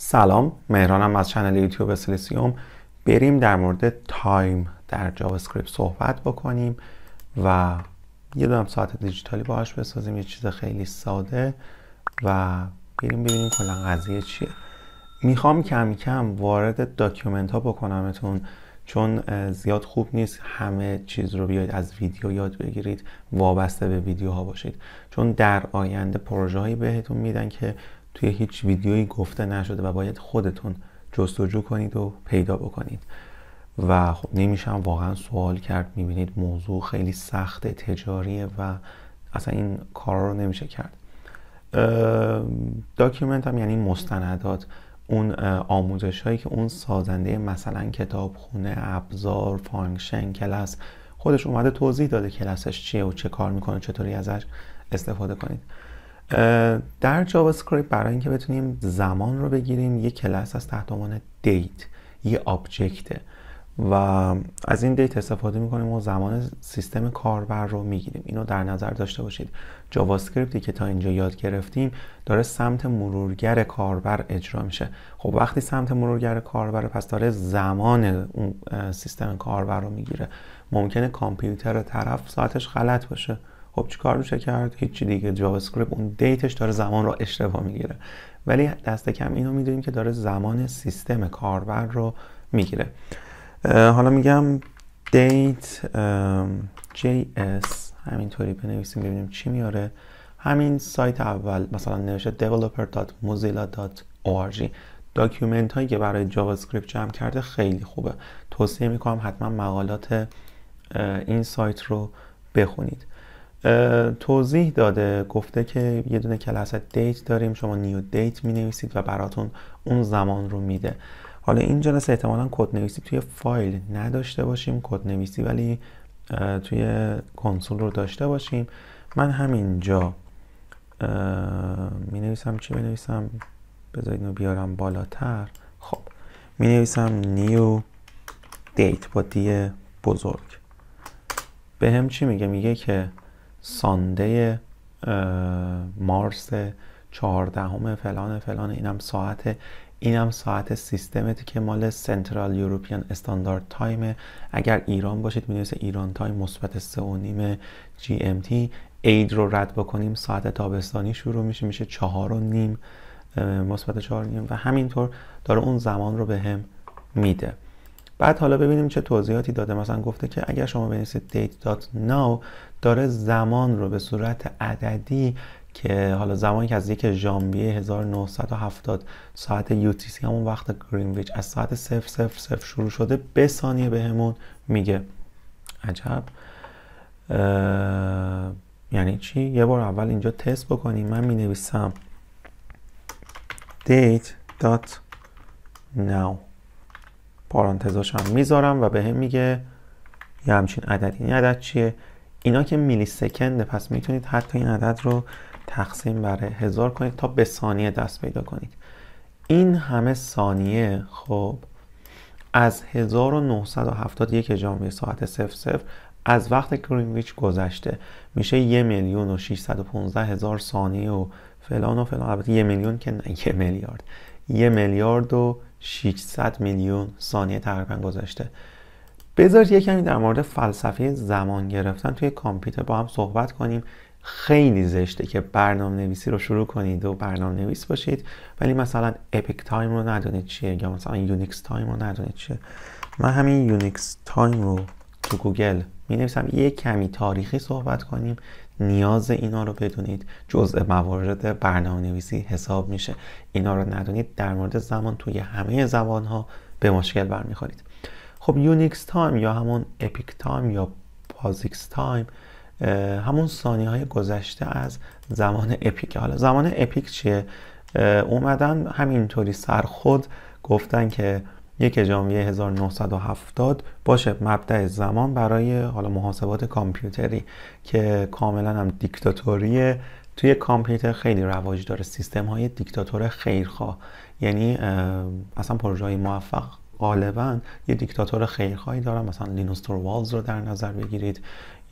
سلام مهرانم از چنل یوتیوب سلیسیوم بریم در مورد تایم در جاوا اسکریپت صحبت بکنیم و یه دونم ساعت دیجیتالی باهاش بسازیم یه چیز خیلی ساده و بریم ببینیم کلا قضیه چیه میخوام کم کم وارد داکیومنت ها بکنمتون چون زیاد خوب نیست همه چیز رو بیاید از ویدیو یاد بگیرید وابسته به ویدیوها باشید چون در آینده پروژه هایی بهتون میدن که توی هیچ ویدیویی گفته نشده و باید خودتون جستجو کنید و پیدا بکنید و خب نمیشم واقعا سوال کرد میبینید موضوع خیلی سخت تجاریه و اصلا این کار رو نمیشه کرد داکیومنت هم یعنی مستندات اون آموزش هایی که اون سازنده مثلا کتابخونه ابزار فانکشن کلاس خودش اومده توضیح داده کلاسش چیه و چه کار میکنه چطوری ازش استفاده کنید در جاوا اسکریپت برای اینکه بتونیم زمان رو بگیریم یه کلاس از تحت عنوان دیت یه آبجکته و از این دیت استفاده میکنیم و زمان سیستم کاربر رو میگیریم اینو در نظر داشته باشید جاوا اسکریپتی که تا اینجا یاد گرفتیم داره سمت مرورگر کاربر اجرا میشه خب وقتی سمت مرورگر کاربر پس داره زمان سیستم کاربر رو میگیره ممکنه کامپیوتر طرف ساعتش غلط باشه خب چیکار کار میشه کرد هیچی دیگه جاوا اسکریپت اون دیتش داره زمان رو اشتباه میگیره ولی دست کم اینو میدونیم که داره زمان سیستم کاربر رو میگیره حالا میگم دیت JS همینطوری بنویسیم ببینیم چی میاره همین سایت اول مثلا نوشته developer.mozilla.org داکیومنت هایی که برای جاوا اسکریپت جمع کرده خیلی خوبه توصیه میکنم حتما مقالات این سایت رو بخونید توضیح داده گفته که یه دونه کلاس دیت داریم شما نیو دیت می نویسید و براتون اون زمان رو میده حالا این جلسه احتمالا کد نویسی توی فایل نداشته باشیم کد نویسی ولی توی کنسول رو داشته باشیم من همینجا می نویسم چی بنویسم بذارید نو بیارم بالاتر خب می نویسم نیو دیت با دی بزرگ به هم چی میگه میگه که سانده مارس چهاردهم فلان فلان اینم ساعت اینم ساعت سیستمتی که مال سنترال یوروپیان استاندارد تایم اگر ایران باشید میدونید ایران تایم مثبت سه و نیم جی ام تی اید رو رد بکنیم ساعت تابستانی شروع میشه میشه چهار و نیم مثبت چهار نیم و همینطور داره اون زمان رو به هم میده بعد حالا ببینیم چه توضیحاتی داده مثلا گفته که اگر شما بنویسید date.now داره زمان رو به صورت عددی که حالا زمانی که از یک ژانویه 1970 ساعت UTC همون وقت گرینویچ از ساعت 00:00 شروع شده به ثانیه بهمون میگه عجب یعنی چی یه بار اول اینجا تست بکنیم من می نویسم date میذارم و به هم میگه یه همچین عدد این عدد چیه اینا که میلی سکنده پس میتونید حتی این عدد رو تقسیم بر هزار کنید تا به ثانیه دست پیدا کنید این همه ثانیه خب از 1971 جامعه ساعت 00 از وقت گرینویچ گذشته میشه یه میلیون و 615 هزار ثانیه و فلان و فلان البته یه میلیون که نه یه میلیارد یه میلیارد و 600 میلیون ثانیه تقریبا گذشته بذارید یه کمی در مورد فلسفه زمان گرفتن توی کامپیوتر با هم صحبت کنیم خیلی زشته که برنامه نویسی رو شروع کنید و برنامه نویس باشید ولی مثلا اپیک تایم رو ندونید چیه یا مثلا یونیکس تایم رو ندونید چیه من همین یونیکس تایم رو تو گوگل می نویسم یه کمی تاریخی صحبت کنیم نیاز اینا رو بدونید جزء موارد برنامه نویسی حساب میشه اینا رو ندونید در مورد زمان توی همه زبان ها به مشکل برمیخورید خب یونیکس تایم یا همون اپیک تایم یا پازیکس تایم همون ثانیه های گذشته از زمان اپیک حالا زمان اپیک چیه اومدن همینطوری سر خود گفتن که یک جامعه 1970 باشه مبدع زمان برای حالا محاسبات کامپیوتری که کاملا هم دیکتاتوریه توی کامپیوتر خیلی رواج داره سیستم های دیکتاتور خیرخواه یعنی اصلا پروژه های موفق غالبا یه دیکتاتور خیرخواهی دارن مثلا لینوس توروالز رو در نظر بگیرید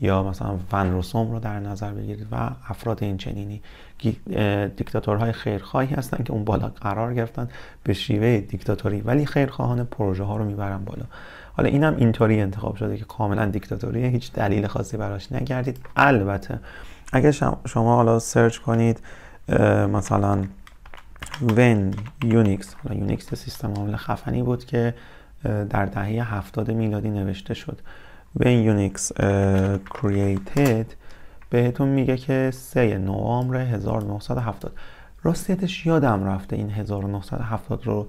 یا مثلا ون روسوم رو در نظر بگیرید و افراد این چنینی دیکتاتورهای خیرخواهی هستن که اون بالا قرار گرفتن به شیوه دیکتاتوری ولی خیرخواهان پروژه ها رو میبرن بالا حالا اینم اینطوری انتخاب شده که کاملا دیکتاتوریه هیچ دلیل خاصی براش نگردید البته اگه شما حالا سرچ کنید مثلا ون یونیکس حالا یونیکس سیستم عامل خفنی بود که در دهه 70 میلادی نوشته شد When یونیکس created بهتون میگه که 3 نوامبر 1970 راستیتش یادم رفته این 1970 رو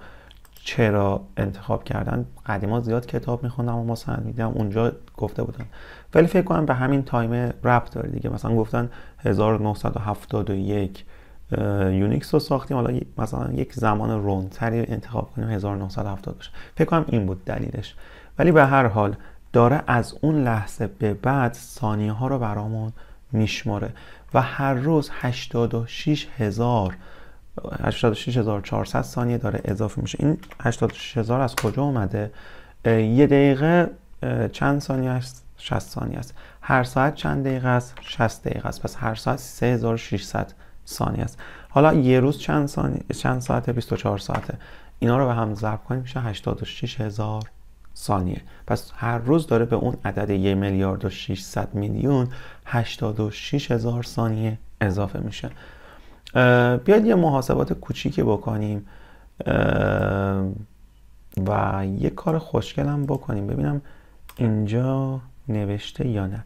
چرا انتخاب کردن قدیما زیاد کتاب میخوندم و مثلا میدیم اونجا گفته بودن ولی فکر کنم به همین تایم ربط داره دیگه مثلا گفتن 1971 یونیکس رو ساختیم حالا مثلا یک زمان رونتری انتخاب کنیم 1970 باشه فکر کنم این بود دلیلش ولی به هر حال داره از اون لحظه به بعد ثانیه ها رو برامون میشماره و هر روز 86000، 86400 ثانیه داره اضافه میشه این 86000 از کجا اومده یه دقیقه چند ثانیه است 60 ثانیه است هر ساعت چند دقیقه است 60 دقیقه است پس هر ساعت 3600 ثانیه است حالا یه روز چند, ثانیه، چند ساعت 24 ساعته اینا رو به هم ضرب کنیم میشه 86 هزار ثانیه پس هر روز داره به اون عدد 1 میلیارد و 600 میلیون 86 هزار ثانیه اضافه میشه بیاید یه محاسبات کوچیکی بکنیم و یه کار خوشگلم بکنیم ببینم اینجا نوشته یا نه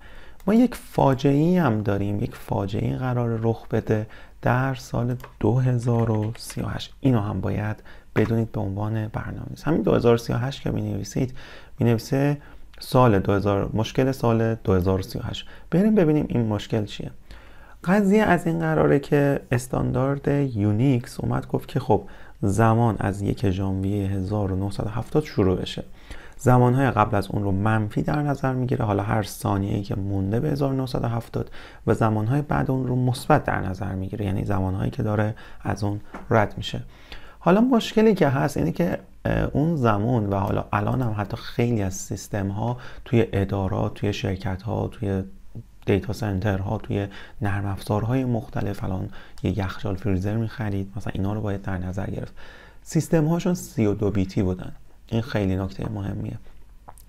ما یک فاجعه هم داریم یک فاجعه قرار رخ بده در سال 2038 اینو هم باید بدونید به عنوان برنامه همین 2038 که می نویسید می نویسه سال 2000 مشکل سال 2038 بریم ببینیم این مشکل چیه قضیه از این قراره که استاندارد یونیکس اومد گفت که خب زمان از یک ژانویه 1970 شروع بشه زمانهای قبل از اون رو منفی در نظر میگیره حالا هر ثانیه ای که مونده به 1970 و زمانهای بعد اون رو مثبت در نظر میگیره یعنی زمانهایی که داره از اون رد میشه حالا مشکلی که هست اینه که اون زمان و حالا الان هم حتی خیلی از سیستم ها توی ادارات توی شرکت ها توی دیتا سنتر ها توی نرم افزار های مختلف الان یه یخچال فریزر میخرید مثلا اینا رو باید در نظر گرفت سیستم هاشون 32 بیتی بودن این خیلی نکته مهمیه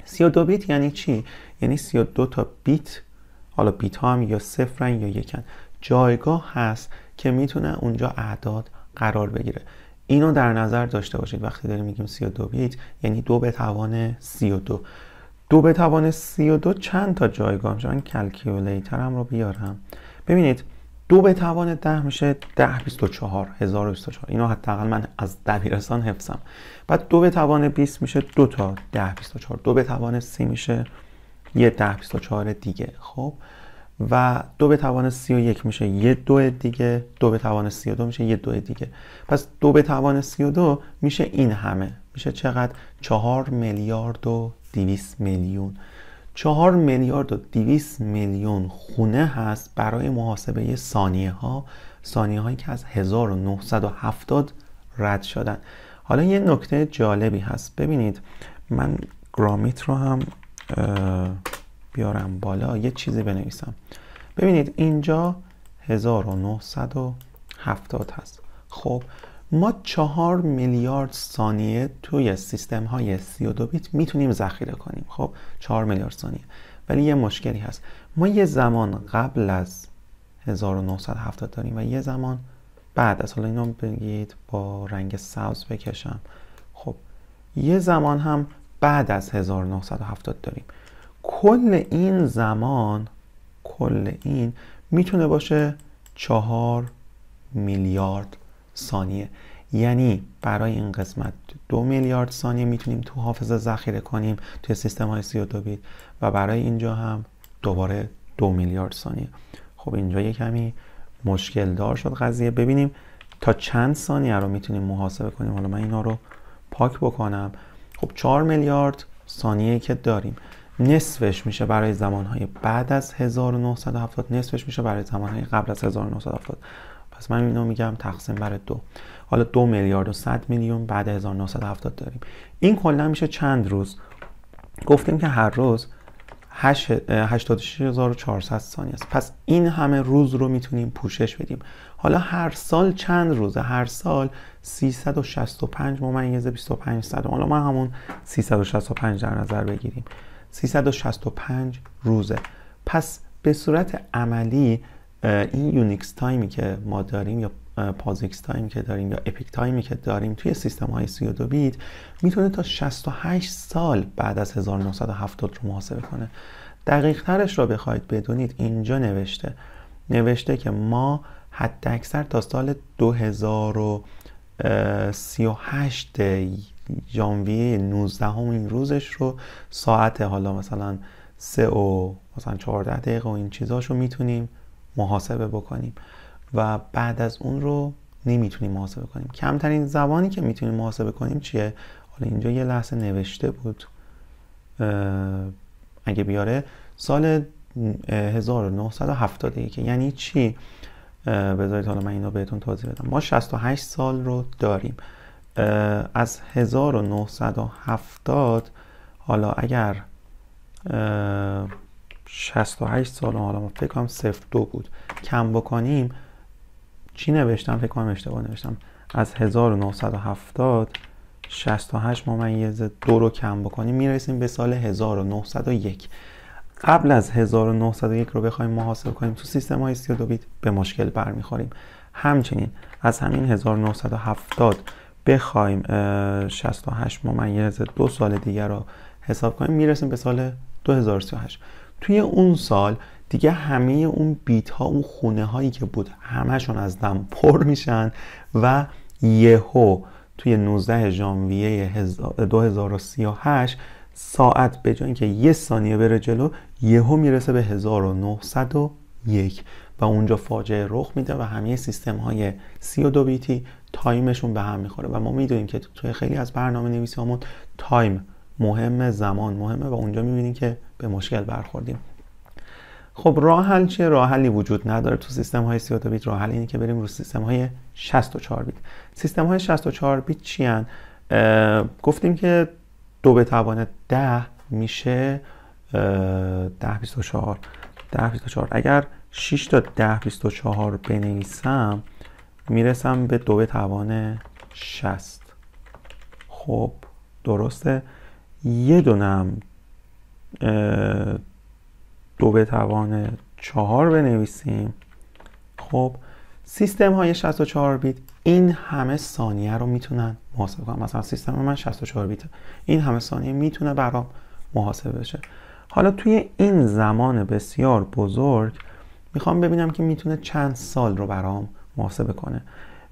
32 بیت یعنی چی یعنی 32 تا بیت حالا بیت ها هم یا صفرن یا یکن جایگاه هست که میتونه اونجا اعداد قرار بگیره اینو در نظر داشته باشید وقتی داریم میگیم 32 بیت یعنی دو به توان 32 دو به توان 32 چند تا جایگاه شدن کلکیولیترم رو بیارم ببینید دو بهتوان ده میشه ۱ و 4 124 اینرو حداقل من از دبیرستان حفظم بعد دو بتوان 20 میشه دو تا ۱۰ 4 دو بتوان ۳۰ میشه یه ۱ دیگه خب و دو بهتوان 3 و میشه یه دو دیگه دو بهتوان 3د میشه یه دو دیگه پس دو بتوان 3ود میشه این همه میشه چقدر 4 میلیارد و 20 میلیون 4 میلیارد و دیویس میلیون خونه هست برای محاسبه ثانیه ها هایی که از 1970 رد شدن حالا یه نکته جالبی هست ببینید من گرامیت رو هم بیارم بالا یه چیزی بنویسم ببینید اینجا 1970 هست خب ما چهار میلیارد ثانیه توی سیستم های 32 بیت میتونیم ذخیره کنیم خب چهار میلیارد ثانیه ولی یه مشکلی هست ما یه زمان قبل از 1970 داریم و یه زمان بعد از حالا اینو بگید با رنگ سبز بکشم خب یه زمان هم بعد از 1970 داریم کل این زمان کل این میتونه باشه چهار میلیارد ثانیه یعنی برای این قسمت دو میلیارد ثانیه میتونیم تو حافظه ذخیره کنیم توی سیستم های 32 بیت و برای اینجا هم دوباره دو میلیارد ثانیه خب اینجا یه کمی مشکل دار شد قضیه ببینیم تا چند ثانیه رو میتونیم محاسبه کنیم حالا من اینا رو پاک بکنم خب 4 میلیارد ثانیه که داریم نصفش میشه برای زمانهای بعد از 1970 نصفش میشه برای زمانهای قبل از 1970 پس من اینو میگم تقسیم بر دو حالا دو میلیارد و 100 میلیون بعد 1970 داریم این کلا میشه چند روز گفتیم که هر روز 86400 ثانیه است پس این همه روز رو میتونیم پوشش بدیم حالا هر سال چند روزه هر سال 365 ممیز 25 صد حالا ما همون 365 در نظر بگیریم 365 روزه پس به صورت عملی این یونیکس تایمی که ما داریم یا پازیکس تایمی که داریم یا اپیک تایمی که داریم توی سیستم های 32 بیت میتونه تا 68 سال بعد از 1970 رو محاسبه کنه دقیق ترش رو بخواید بدونید اینجا نوشته نوشته که ما حتی اکثر تا سال 2038 ژانویه 19 هم این روزش رو ساعت حالا مثلا 3 و مثلا 14 دقیقه و این چیزاش رو میتونیم محاسبه بکنیم و بعد از اون رو نمیتونیم محاسبه کنیم کمترین زبانی که میتونیم محاسبه کنیم چیه حالا اینجا یه لحظه نوشته بود اگه بیاره سال 1971 یعنی چی بذارید حالا من اینو بهتون توضیح بدم ما 68 سال رو داریم از 1970 حالا اگر 68 سال حالا ما فکر کنم 02 بود کم بکنیم چی نوشتم فکر کنم اشتباه نوشتم از 1970 68 ممیز دو رو کم بکنیم میرسیم به سال 1901 قبل از 1901 رو بخوایم محاسبه کنیم تو سیستم های 32 بیت به مشکل برمیخوریم همچنین از همین 1970 بخوایم 68 ممیز دو سال دیگر رو حساب کنیم میرسیم به سال 2038 توی اون سال دیگه همه اون بیت ها اون خونه هایی که بود همهشون از دم پر میشن و یهو توی 19 ژانویه 2038 ساعت به جای اینکه یه ثانیه بره جلو یهو میرسه به 1901 و اونجا فاجعه رخ میده و همه سیستم های 32 بیتی تایمشون به هم میخوره و ما میدونیم که توی خیلی از برنامه نویسی همون تایم مهم زمان مهمه و اونجا میبینیم که به مشکل برخوردیم خب راه حل چیه راه حلی وجود نداره تو سیستم های 32 بیت راه حل اینه که بریم رو سیستم های 64 بیت سیستم های 64 بیت چی گفتیم که دو به توان 10 میشه 10 24 10 24 اگر 6 تا 10 24 بنویسم میرسم به دو به توان 60 خب درسته یه دونم دو به توان چهار بنویسیم خب سیستم های 64 بیت این همه ثانیه رو میتونن محاسبه کنن مثلا سیستم من 64 بیت این همه ثانیه میتونه برام محاسبه بشه حالا توی این زمان بسیار بزرگ میخوام ببینم که میتونه چند سال رو برام محاسبه کنه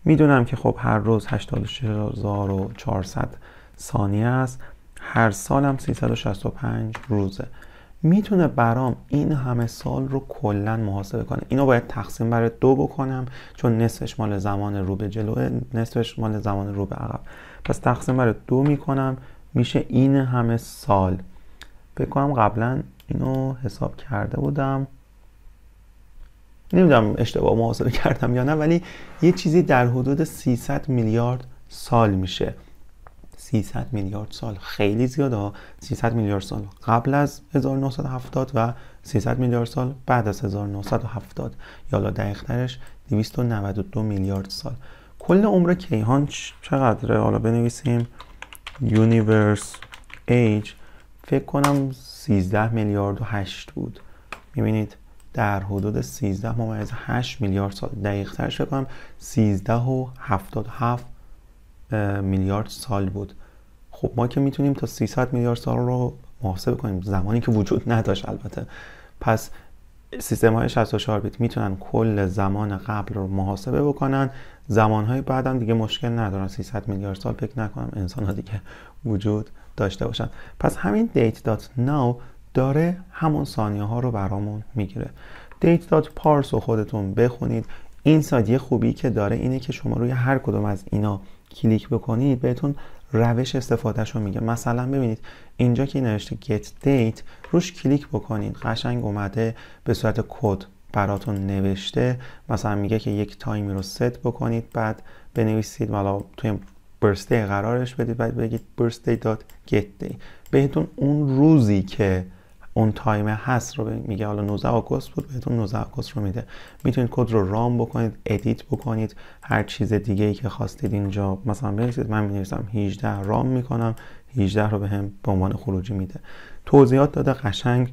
میدونم که خب هر روز 86400 ثانیه است هر سالم 365 روزه میتونه برام این همه سال رو کلا محاسبه کنه اینو باید تقسیم بر دو بکنم چون نصفش مال زمان رو به جلوه نصفش مال زمان رو به عقب پس تقسیم بر دو میکنم میشه این همه سال بکنم قبلا اینو حساب کرده بودم نمیدونم اشتباه محاسبه کردم یا نه ولی یه چیزی در حدود 300 میلیارد سال میشه 300 میلیارد سال خیلی زیاده ها 300 میلیارد سال قبل از 1970 و 300 میلیارد سال بعد از 1970 یا دقیقترش 292 میلیارد سال کل عمر کیهان چقدره حالا بنویسیم یونیورس ایج فکر کنم 13 میلیارد و 8 بود میبینید در حدود 13 ممیز 8 میلیارد سال دقیق ترش بکنم 13 و 77 میلیارد سال بود خب ما که میتونیم تا 300 میلیارد سال رو محاسبه کنیم زمانی که وجود نداشت البته پس سیستم های 64 بیت میتونن کل زمان قبل رو محاسبه بکنن زمان های بعدم دیگه مشکل ندارن 300 میلیارد سال فکر نکنم انسان ها دیگه وجود داشته باشن پس همین date.now داره همون ثانیه ها رو برامون میگیره date.parse رو خودتون بخونید این سادیه خوبی که داره اینه که شما روی هر کدوم از اینا کلیک بکنید بهتون روش استفادهش رو میگه مثلا ببینید اینجا که نوشته get date روش کلیک بکنید قشنگ اومده به صورت کد براتون نوشته مثلا میگه که یک تایمی رو ست بکنید بعد بنویسید مالا توی برسته قرارش بدید بعد بگید دی بهتون اون روزی که اون تایم هست رو میگه حالا 19 آگوست بود بهتون 19 آگوست رو میده میتونید کد رو رام بکنید ادیت بکنید هر چیز دیگه ای که خواستید اینجا مثلا بنویسید من مینویسم 18 رام میکنم 18 رو به هم به عنوان خروجی میده توضیحات داده قشنگ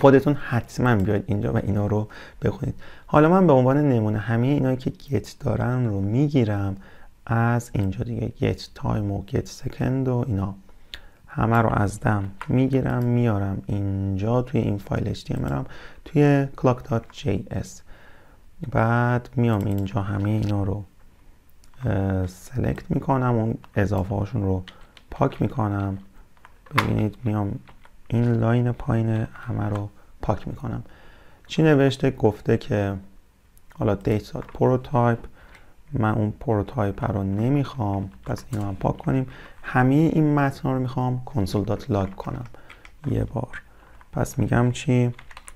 خودتون حتما بیاید اینجا و اینا رو بخونید حالا من به عنوان نمونه همه اینایی که گت دارن رو میگیرم از اینجا دیگه گت تایم و گت سکند و اینا همه رو از دم میگیرم میارم اینجا توی این فایل HTML هم توی clock.js بعد میام اینجا همه اینا رو سلکت میکنم اون اضافه هاشون رو پاک میکنم ببینید میام این لاین پایین همه رو پاک میکنم چی نوشته گفته که حالا دیتا پروتایپ من اون پروتایپ رو نمیخوام پس رو هم پاک کنیم همه این متن رو میخوام console.log کنم یه بار پس میگم چی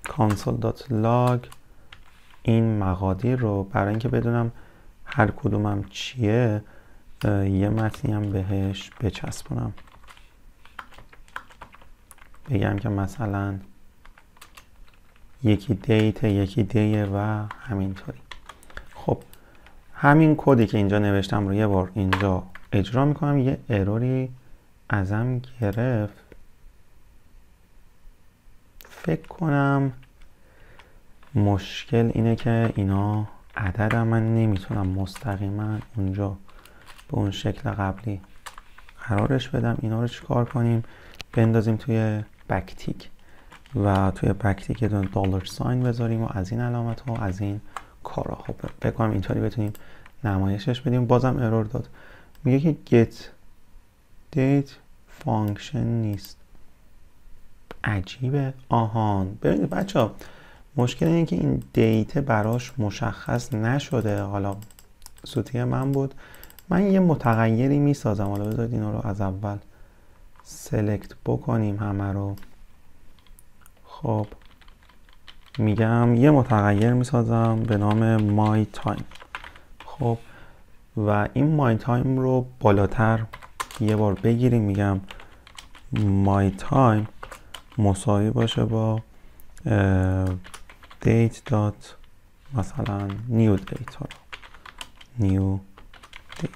console.log این مقادیر رو برای اینکه بدونم هر کدومم چیه یه متنی هم بهش بچسبونم بگم که مثلا یکی دیت یکی دیه و همینطوری همین کدی که اینجا نوشتم رو یه بار اینجا اجرا میکنم یه اروری ازم گرفت فکر کنم مشکل اینه که اینا عدد من نمیتونم مستقیما اونجا به اون شکل قبلی قرارش بدم اینا رو چیکار کنیم بندازیم توی بکتیک و توی بکتیک دلار ساین بذاریم و از این علامت ها از این کارا خب بکنم اینطوری بتونیم نمایشش بدیم بازم ارور داد میگه که get date function نیست عجیبه آهان ببینید بچه ها مشکل اینه که این دیت براش مشخص نشده حالا سوتی من بود من یه متغیری میسازم حالا بذارید این رو از اول سلکت بکنیم همه رو خب میگم یه متغیر میسازم به نام مای تایم خب و این مای تایم رو بالاتر یه بار بگیریم میگم مای تایم مساوی باشه با دیت مثلا نیو دیت ها نیو دیت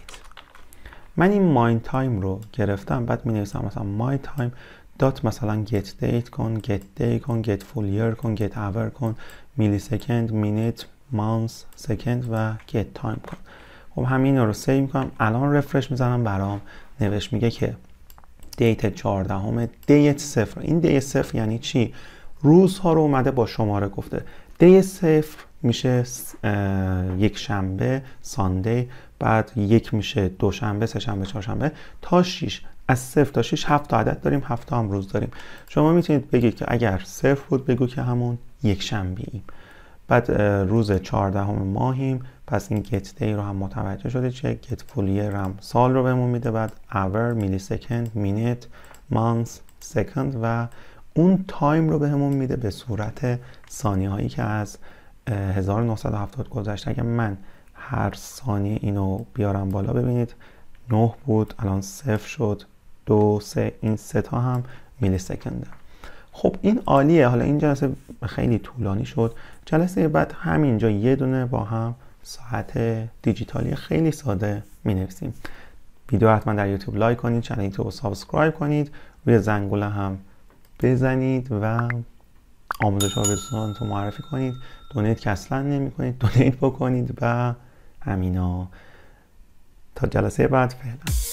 من این مای تایم رو گرفتم بعد می نویسم مثلا مای تایم دات مثلا get date کن get day کن get full year کن get hour کن میلی minute مینیت مانس سکند و get time کن خب همین رو سیو میکنم الان رفرش میزنم برام نوشت میگه که دیت 14 همه دیت صفر این دیت صفر یعنی چی روزها رو اومده با شماره گفته دی صفر میشه یک شنبه ساندی بعد یک میشه دوشنبه سه شنبه چهارشنبه تا شیش از 0 تا 6 هفت تا عدد داریم 7 تا هم روز داریم شما میتونید بگید که اگر صفر بود بگو که همون یک شنبه ایم بعد روز 14 همه ماهیم پس این get day رو هم متوجه شده چه full year هم سال رو بهمون میده بعد hour, millisecond, minute, month, second و اون تایم رو بهمون میده به صورت ثانیه هایی که از 1970 گذشته اگر من هر ثانیه اینو بیارم بالا ببینید 9 بود الان صفر شد دو سه این سه تا هم میلی سکنده خب این عالیه حالا این جلسه خیلی طولانی شد جلسه بعد همینجا یه دونه با هم ساعت دیجیتالی خیلی ساده می نویسیم ویدیو حتما در یوتیوب لایک کنید چنل رو سابسکرایب کنید روی زنگوله هم بزنید و آموزش ها به تو معرفی کنید دونیت که اصلا نمی کنید دونیت بکنید و همینا تا جلسه بعد فعلا